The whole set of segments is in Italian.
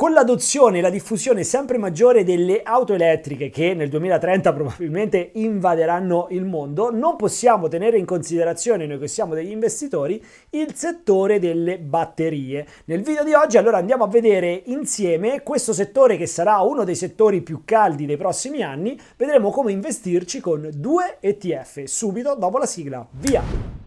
Con l'adozione e la diffusione sempre maggiore delle auto elettriche che nel 2030 probabilmente invaderanno il mondo, non possiamo tenere in considerazione, noi che siamo degli investitori, il settore delle batterie. Nel video di oggi allora andiamo a vedere insieme questo settore che sarà uno dei settori più caldi dei prossimi anni, vedremo come investirci con due ETF subito dopo la sigla. Via!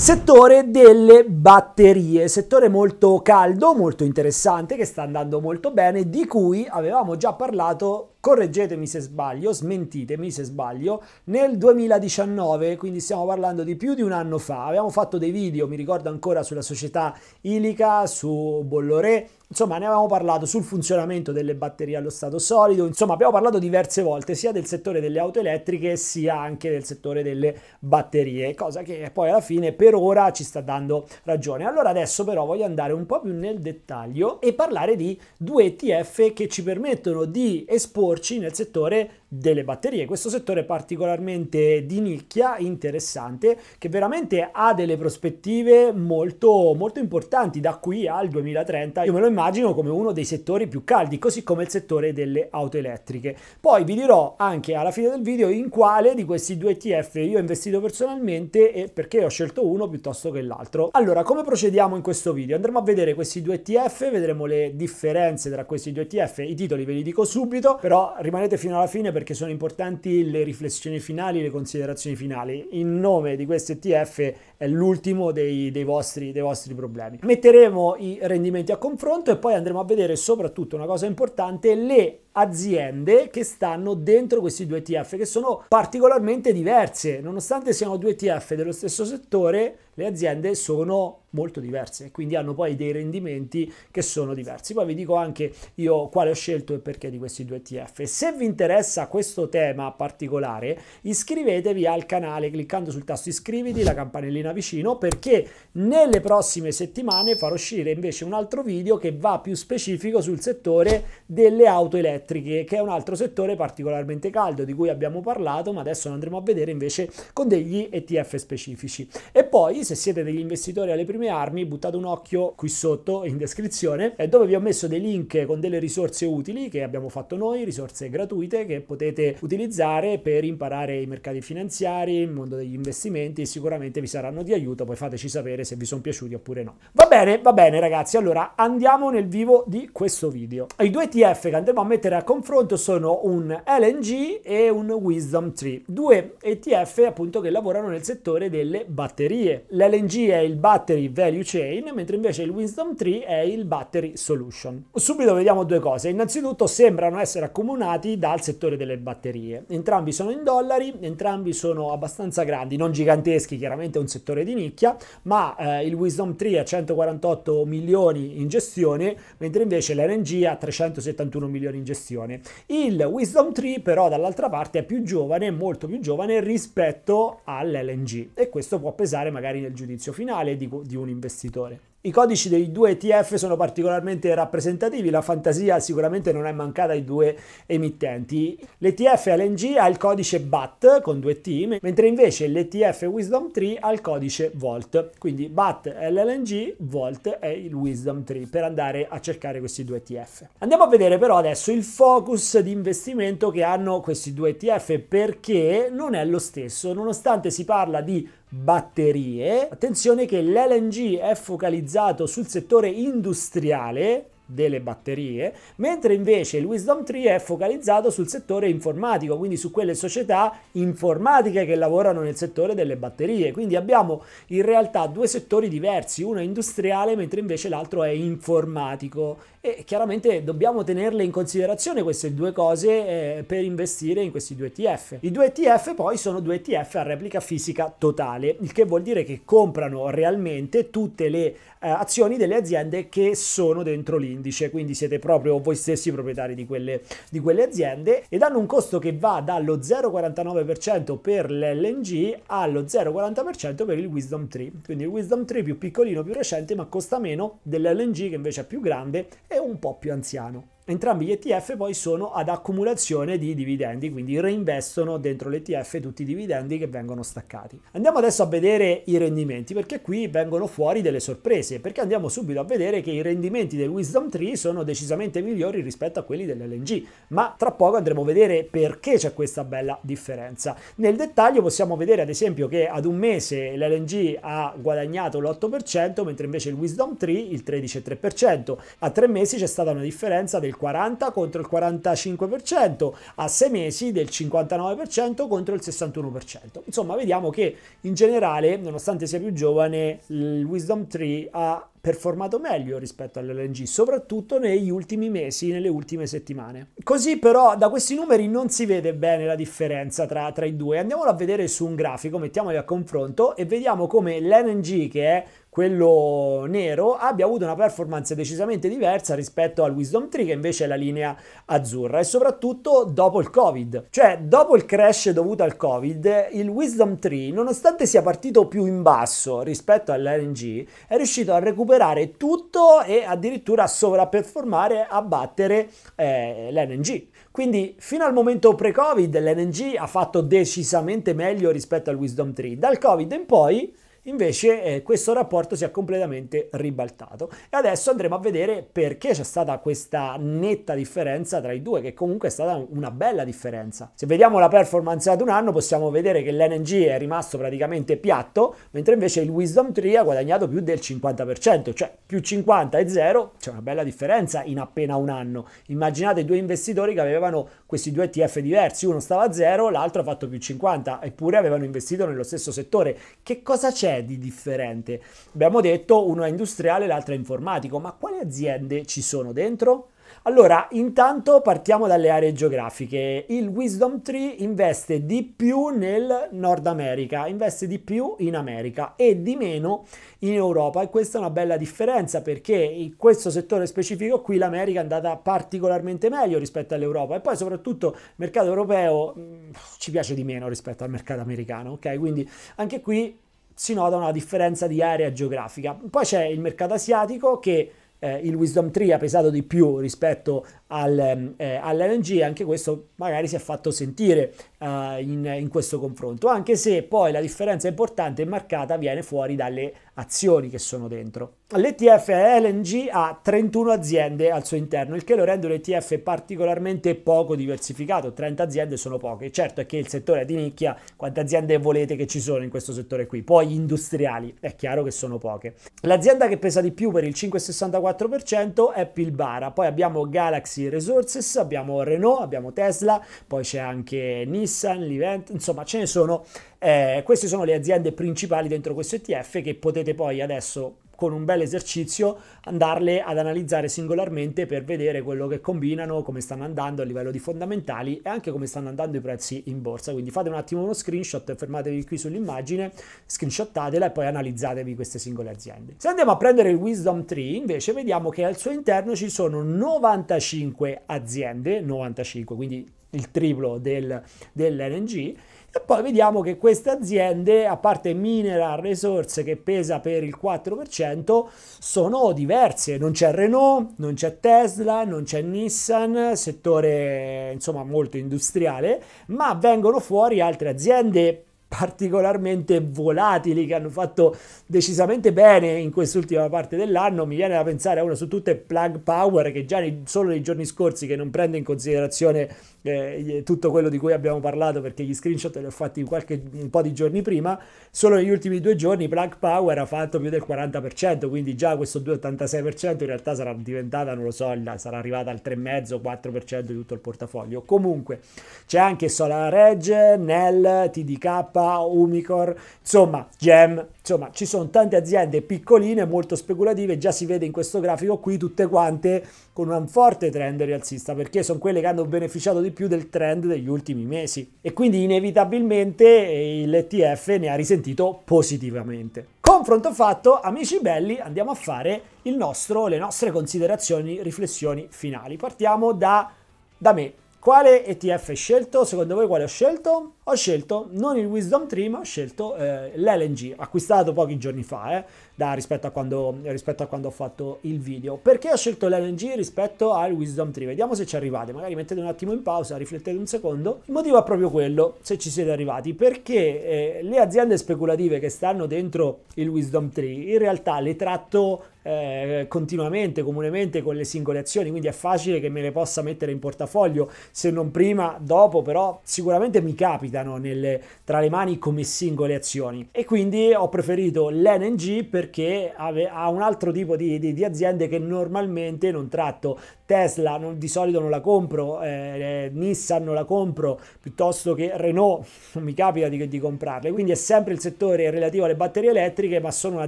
Settore delle batterie, settore molto caldo, molto interessante, che sta andando molto bene, di cui avevamo già parlato correggetemi se sbaglio, smentitemi se sbaglio, nel 2019, quindi stiamo parlando di più di un anno fa, avevamo fatto dei video, mi ricordo ancora, sulla società Ilica, su Bolloré, insomma ne avevamo parlato sul funzionamento delle batterie allo stato solido, insomma abbiamo parlato diverse volte sia del settore delle auto elettriche sia anche del settore delle batterie, cosa che poi alla fine per ora ci sta dando ragione. Allora adesso però voglio andare un po' più nel dettaglio e parlare di due ETF che ci permettono di esporre imporci nel settore delle batterie. Questo settore particolarmente di nicchia, interessante, che veramente ha delle prospettive molto, molto importanti da qui al 2030. Io me lo immagino come uno dei settori più caldi, così come il settore delle auto elettriche. Poi vi dirò anche alla fine del video in quale di questi due ETF io ho investito personalmente e perché ho scelto uno piuttosto che l'altro. Allora, come procediamo in questo video? Andremo a vedere questi due ETF, vedremo le differenze tra questi due ETF, i titoli ve li dico subito, però rimanete fino alla fine perché sono importanti le riflessioni finali, le considerazioni finali. In nome di questo ETF è l'ultimo dei, dei, vostri, dei vostri problemi. Metteremo i rendimenti a confronto e poi andremo a vedere soprattutto una cosa importante, le aziende che stanno dentro questi due ETF che sono particolarmente diverse nonostante siano due ETF dello stesso settore le aziende sono molto diverse quindi hanno poi dei rendimenti che sono diversi poi vi dico anche io quale ho scelto e perché di questi due ETF se vi interessa questo tema particolare iscrivetevi al canale cliccando sul tasto iscriviti la campanellina vicino perché nelle prossime settimane farò uscire invece un altro video che va più specifico sul settore delle auto elettriche elettriche, che è un altro settore particolarmente caldo di cui abbiamo parlato, ma adesso lo andremo a vedere invece con degli ETF specifici. E poi, se siete degli investitori alle prime armi, buttate un occhio qui sotto in descrizione, eh, dove vi ho messo dei link con delle risorse utili che abbiamo fatto noi, risorse gratuite che potete utilizzare per imparare i mercati finanziari, il mondo degli investimenti, sicuramente vi saranno di aiuto, poi fateci sapere se vi sono piaciuti oppure no. Va bene, va bene ragazzi, allora andiamo nel vivo di questo video. I due ETF che andremo a mettere mettere a confronto sono un LNG e un Wisdom Tree, due ETF appunto che lavorano nel settore delle batterie. L'LNG è il Battery Value Chain, mentre invece il Wisdom Tree è il Battery Solution. Subito vediamo due cose. Innanzitutto sembrano essere accomunati dal settore delle batterie. Entrambi sono in dollari, entrambi sono abbastanza grandi, non giganteschi, chiaramente è un settore di nicchia, ma eh, il Wisdom Tree ha 148 milioni in gestione, mentre invece l'LNG ha 371 milioni in gestione questione. Il Wisdom Tree, però dall'altra parte è più giovane, molto più giovane rispetto all'LNG e questo può pesare magari nel giudizio finale di, di un investitore. I codici dei due ETF sono particolarmente rappresentativi, la fantasia sicuramente non è mancata ai due emittenti. L'ETF LNG ha il codice BAT con due T, mentre invece l'ETF Wisdom 3 ha il codice VOLT. Quindi BAT è l'LNG, VOLT è il Wisdom 3 per andare a cercare questi due ETF. Andiamo a vedere però adesso il focus di investimento che hanno questi due ETF perché non è lo stesso, nonostante si parla di batterie. Attenzione che l'LNG è focalizzato focalizzato sul settore industriale delle batterie, mentre invece il Wisdom Tree è focalizzato sul settore informatico, quindi su quelle società informatiche che lavorano nel settore delle batterie. Quindi abbiamo in realtà due settori diversi, uno è industriale mentre invece l'altro è informatico e chiaramente dobbiamo tenerle in considerazione queste due cose eh, per investire in questi due ETF. I due ETF poi sono due ETF a replica fisica totale, il che vuol dire che comprano realmente tutte le eh, azioni delle aziende che sono dentro l'India indice, quindi siete proprio voi stessi proprietari di quelle, di quelle aziende ed hanno un costo che va dallo 0,49% per l'LNG allo 0,40% per il Wisdom 3. Quindi il Wisdom 3 più piccolino, più recente, ma costa meno dell'LNG che invece è più grande e un po' più anziano. Entrambi gli ETF poi sono ad accumulazione di dividendi, quindi reinvestono dentro l'ETF tutti i dividendi che vengono staccati. Andiamo adesso a vedere i rendimenti, perché qui vengono fuori delle sorprese, perché andiamo subito a vedere che i rendimenti del Wisdom Tree sono decisamente migliori rispetto a quelli dell'LNG, ma tra poco andremo a vedere perché c'è questa bella differenza. Nel dettaglio possiamo vedere ad esempio che ad un mese l'LNG ha guadagnato l'8%, mentre invece il Wisdom Tree il 13,3%. A tre mesi c'è stata una differenza del 40 contro il 45%, a 6 mesi del 59% contro il 61%. Insomma, vediamo che in generale, nonostante sia più giovane, il Wisdom Tree ha performato meglio rispetto all'LNG, soprattutto negli ultimi mesi, nelle ultime settimane. Così però da questi numeri non si vede bene la differenza tra, tra i due. Andiamolo a vedere su un grafico, mettiamoli a confronto e vediamo come l'LNG che è quello nero, abbia avuto una performance decisamente diversa rispetto al Wisdom Tree, che invece è la linea azzurra, e soprattutto dopo il Covid. Cioè, dopo il crash dovuto al Covid, il Wisdom Tree, nonostante sia partito più in basso rispetto all'RNG, è riuscito a recuperare tutto e addirittura a sovraperformare, a battere eh, l'RNG. Quindi fino al momento pre-Covid l'NG ha fatto decisamente meglio rispetto al Wisdom Tree. Dal Covid in poi Invece eh, questo rapporto si è completamente ribaltato e adesso andremo a vedere perché c'è stata questa netta differenza tra i due, che comunque è stata una bella differenza. Se vediamo la performance ad un anno possiamo vedere che l'NG è rimasto praticamente piatto, mentre invece il Wisdom Tree ha guadagnato più del 50%, cioè più 50 e 0, c'è una bella differenza in appena un anno. Immaginate due investitori che avevano questi due ETF diversi, uno stava a 0, l'altro ha fatto più 50, eppure avevano investito nello stesso settore. Che cosa c'è? c'è di differente? Abbiamo detto uno è industriale, l'altro è informatico, ma quali aziende ci sono dentro? Allora, intanto partiamo dalle aree geografiche. Il Wisdom Tree investe di più nel Nord America, investe di più in America e di meno in Europa e questa è una bella differenza perché in questo settore specifico qui l'America è andata particolarmente meglio rispetto all'Europa e poi soprattutto il mercato europeo mh, mm, ci piace di meno rispetto al mercato americano, ok? Quindi anche qui si nota una differenza di area geografica. Poi c'è il mercato asiatico che eh, il Wisdom 3 ha pesato di più rispetto al, ehm, eh, all'LNG, anche questo magari si è fatto sentire eh, in, in, questo confronto, anche se poi la differenza importante e marcata viene fuori dalle azioni che sono dentro. L'ETF LNG ha 31 aziende al suo interno, il che lo rende un ETF particolarmente poco diversificato, 30 aziende sono poche, certo è che il settore è di nicchia, quante aziende volete che ci sono in questo settore qui, poi industriali, è chiaro che sono poche. L'azienda che pesa di più per il 5,64% è Pilbara, poi abbiamo Galaxy Resources, abbiamo Renault, abbiamo Tesla, poi c'è anche Nissan, Nissan, l'Event, insomma ce ne sono. Eh, queste sono le aziende principali dentro questo ETF che potete poi adesso con un bel esercizio andarle ad analizzare singolarmente per vedere quello che combinano, come stanno andando a livello di fondamentali e anche come stanno andando i prezzi in borsa. Quindi fate un attimo uno screenshot, fermatevi qui sull'immagine, screenshottatela e poi analizzatevi queste singole aziende. Se andiamo a prendere il Wisdom Tree, invece vediamo che al suo interno ci sono 95 aziende, 95, quindi il triplo del, dell'NG. E poi vediamo che queste aziende, a parte Mineral Resource che pesa per il 4%, sono diverse. Non c'è Renault, non c'è Tesla, non c'è Nissan, settore insomma molto industriale, ma vengono fuori altre aziende particolarmente volatili che hanno fatto decisamente bene in quest'ultima parte dell'anno. Mi viene da pensare a una su tutte, Plug Power, che già solo nei giorni scorsi che non prende in considerazione eh, tutto quello di cui abbiamo parlato perché gli screenshot li ho fatti qualche, un po' di giorni prima, solo negli ultimi due giorni Plug Power ha fatto più del 40%, quindi già questo 2,86% in realtà sarà diventata, non lo so, sarà arrivata al 3,5-4% di tutto il portafoglio. Comunque c'è anche Solar SolarEdge, NEL, TDK, Umicor, insomma, GEM, Insomma, ci sono tante aziende piccoline, molto speculative, già si vede in questo grafico qui tutte quante con un forte trend rialzista, perché sono quelle che hanno beneficiato di più del trend degli ultimi mesi. E quindi inevitabilmente eh, l'ETF ne ha risentito positivamente. Confronto fatto, amici belli, andiamo a fare nostro, le nostre considerazioni, riflessioni finali. Partiamo da, da me. Quale ETF hai scelto? Secondo voi quale ho scelto? ho scelto non il Wisdom Tree, ma ho scelto eh, l'LNG, acquistato pochi giorni fa, eh, da, rispetto, a quando, rispetto, a quando, ho fatto il video. Perché ho scelto l'LNG rispetto al Wisdom Tree? Vediamo se ci arrivate, magari mettete un attimo in pausa, riflettete un secondo. Il motivo è proprio quello, se ci siete arrivati, perché eh, le aziende speculative che stanno dentro il Wisdom Tree, in realtà le tratto eh, continuamente, comunemente con le singole azioni, quindi è facile che me le possa mettere in portafoglio, se non prima, dopo, però sicuramente mi capita capitano nelle, tra le mani come singole azioni. E quindi ho preferito l'NG perché ave, ha un altro tipo di, di, di, aziende che normalmente non tratto. Tesla non, di solito non la compro, eh, eh Nissan non la compro, piuttosto che Renault non mi capita di, di comprarle. Quindi è sempre il settore relativo alle batterie elettriche, ma sono una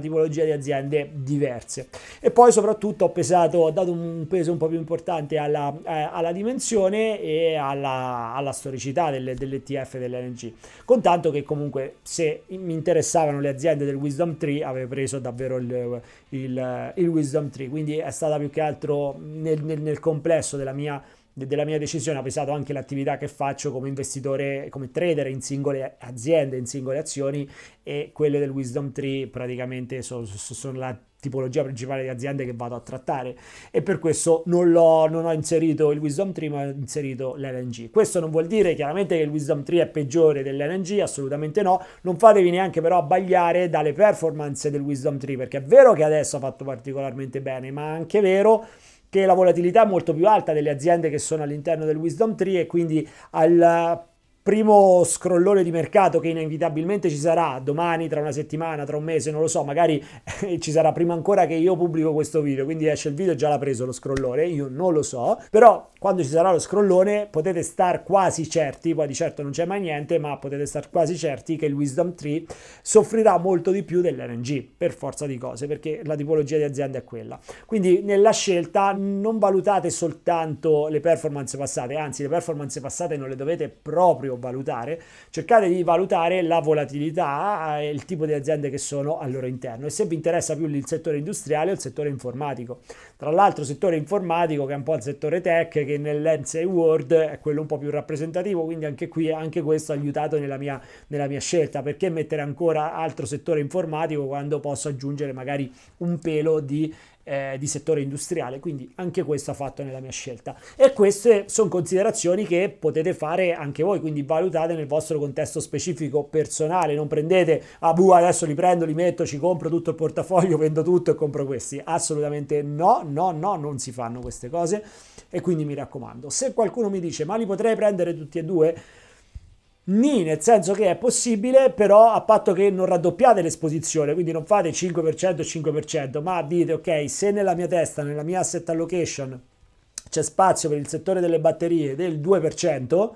tipologia di aziende diverse. E poi soprattutto ho pesato, ho dato un peso un po' più importante alla, eh, alla dimensione e alla, alla storicità delle, dell'ETF dell'NG. LNG. Contanto che comunque se mi interessavano le aziende del Wisdom Tree avevo preso davvero il, il, il Wisdom Tree, quindi è stata più che altro nel, nel, nel complesso della mia della mia decisione ha pesato anche l'attività che faccio come investitore, come trader in singole aziende, in singole azioni e quelle del Wisdom Tree praticamente sono, sono la tipologia principale di aziende che vado a trattare e per questo non, non ho inserito il Wisdom Tree ma ho inserito l'LNG. Questo non vuol dire chiaramente che il Wisdom Tree è peggiore dell'LNG, assolutamente no, non fatevi neanche però abbagliare dalle performance del Wisdom Tree perché è vero che adesso ha fatto particolarmente bene ma è anche vero che la volatilità è molto più alta delle aziende che sono all'interno del Wisdom Tree e quindi al primo scrollone di mercato che inevitabilmente ci sarà domani, tra una settimana, tra un mese, non lo so, magari ci sarà prima ancora che io pubblico questo video, quindi esce il video e già l'ha preso lo scrollone, io non lo so, però quando ci sarà lo scrollone potete star quasi certi, poi di certo non c'è mai niente, ma potete star quasi certi che il Wisdom Tree soffrirà molto di più dell'RNG, per forza di cose, perché la tipologia di azienda è quella. Quindi nella scelta non valutate soltanto le performance passate, anzi le performance passate non le dovete proprio o valutare, cercate di valutare la volatilità e eh, il tipo di aziende che sono al loro interno e se vi interessa più il settore industriale o il settore informatico. Tra l'altro settore informatico che è un po' il settore tech che nell'NSA World è quello un po' più rappresentativo, quindi anche qui anche questo ha aiutato nella mia, nella mia scelta, perché mettere ancora altro settore informatico quando posso aggiungere magari un pelo di eh, di settore industriale, quindi anche questo ha fatto nella mia scelta. E queste sono considerazioni che potete fare anche voi, quindi valutate nel vostro contesto specifico personale, non prendete, ah buh, adesso li prendo, li metto, ci compro tutto il portafoglio, vendo tutto e compro questi. Assolutamente no, no, no, non si fanno queste cose e quindi mi raccomando. Se qualcuno mi dice, ma li potrei prendere tutti e due? Ni, nel senso che è possibile, però a patto che non raddoppiate l'esposizione, quindi non fate 5%, 5%, ma dite ok, se nella mia testa, nella mia asset allocation c'è spazio per il settore delle batterie del 2%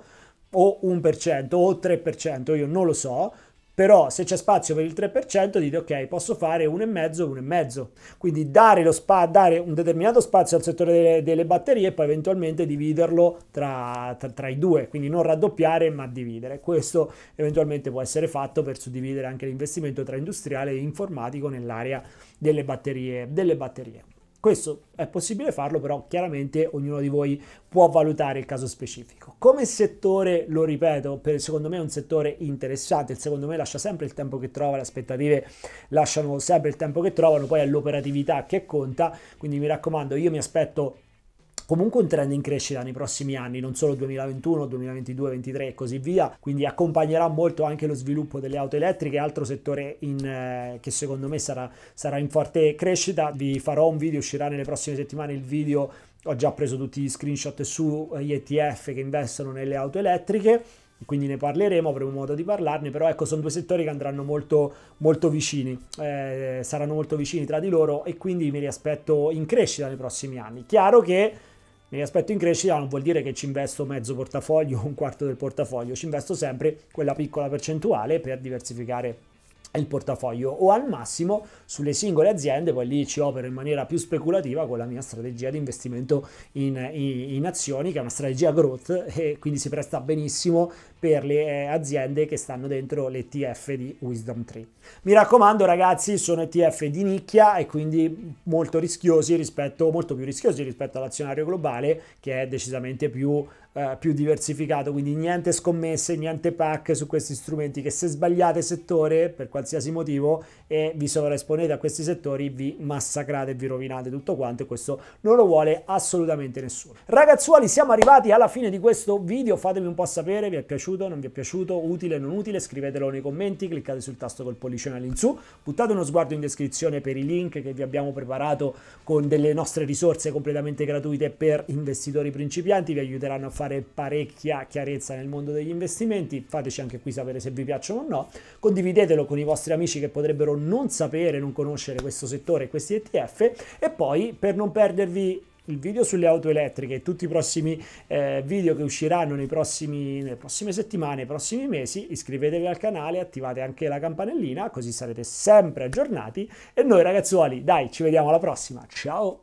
o 1% o 3%, io non lo so, però se c'è spazio per il 3% dite ok posso fare 1,5 1,5 quindi dare, spa, dare, un determinato spazio al settore delle, delle batterie e poi eventualmente dividerlo tra, tra, tra, i due quindi non raddoppiare ma dividere questo eventualmente può essere fatto per suddividere anche l'investimento tra industriale e informatico nell'area delle batterie, delle batterie. Questo è possibile farlo, però chiaramente ognuno di voi può valutare il caso specifico. Come settore, lo ripeto, per, secondo me è un settore interessante, secondo me lascia sempre il tempo che trova, le aspettative lasciano sempre il tempo che trovano, poi è l'operatività che conta, quindi mi raccomando, io mi aspetto comunque un trend in crescita nei prossimi anni, non solo 2021, 2022, 2023 e così via, quindi accompagnerà molto anche lo sviluppo delle auto elettriche, altro settore in, eh, che secondo me sarà, sarà in forte crescita, vi farò un video, uscirà nelle prossime settimane il video, ho già preso tutti gli screenshot sugli eh, ETF che investono nelle auto elettriche, quindi ne parleremo, avremo modo di parlarne, però ecco sono due settori che andranno molto, molto vicini, eh, saranno molto vicini tra di loro e quindi me li aspetto in crescita nei prossimi anni. Chiaro che mi aspetto in crescita non vuol dire che ci investo mezzo portafoglio un quarto del portafoglio, ci investo sempre quella piccola percentuale per diversificare il portafoglio o al massimo sulle singole aziende, poi lì ci opero in maniera più speculativa con la mia strategia di investimento in, in, in azioni che è una strategia growth e quindi si presta benissimo per le eh, aziende che stanno dentro l'ETF di Wisdom Tree. Mi raccomando ragazzi, sono ETF di nicchia e quindi molto rischiosi rispetto, molto più rischiosi rispetto all'azionario globale che è decisamente più eh, più diversificato, quindi niente scommesse, niente pack su questi strumenti che se sbagliate settore, per qualsiasi motivo e vi sovraesponete a questi settori, vi massacrate, vi rovinate tutto quanto e questo non lo vuole assolutamente nessuno. Ragazzuoli, siamo arrivati alla fine di questo video, fatemi un po' sapere, vi è piaciuto, non vi è piaciuto, utile, non utile, scrivetelo nei commenti, cliccate sul tasto col pollicione all'insù, buttate uno sguardo in descrizione per i link che vi abbiamo preparato con delle nostre risorse completamente gratuite per investitori principianti, vi aiuteranno a fare parecchia chiarezza nel mondo degli investimenti, fateci anche qui sapere se vi piacciono o no, condividetelo con i vostri amici che potrebbero non sapere, non conoscere questo settore, questi ETF e poi per non perdervi il video sulle auto elettriche e tutti i prossimi eh, video che usciranno nei prossimi, nelle prossime settimane, nei prossimi mesi, iscrivetevi al canale, attivate anche la campanellina, così sarete sempre aggiornati. E noi ragazzuoli, dai, ci vediamo alla prossima, ciao!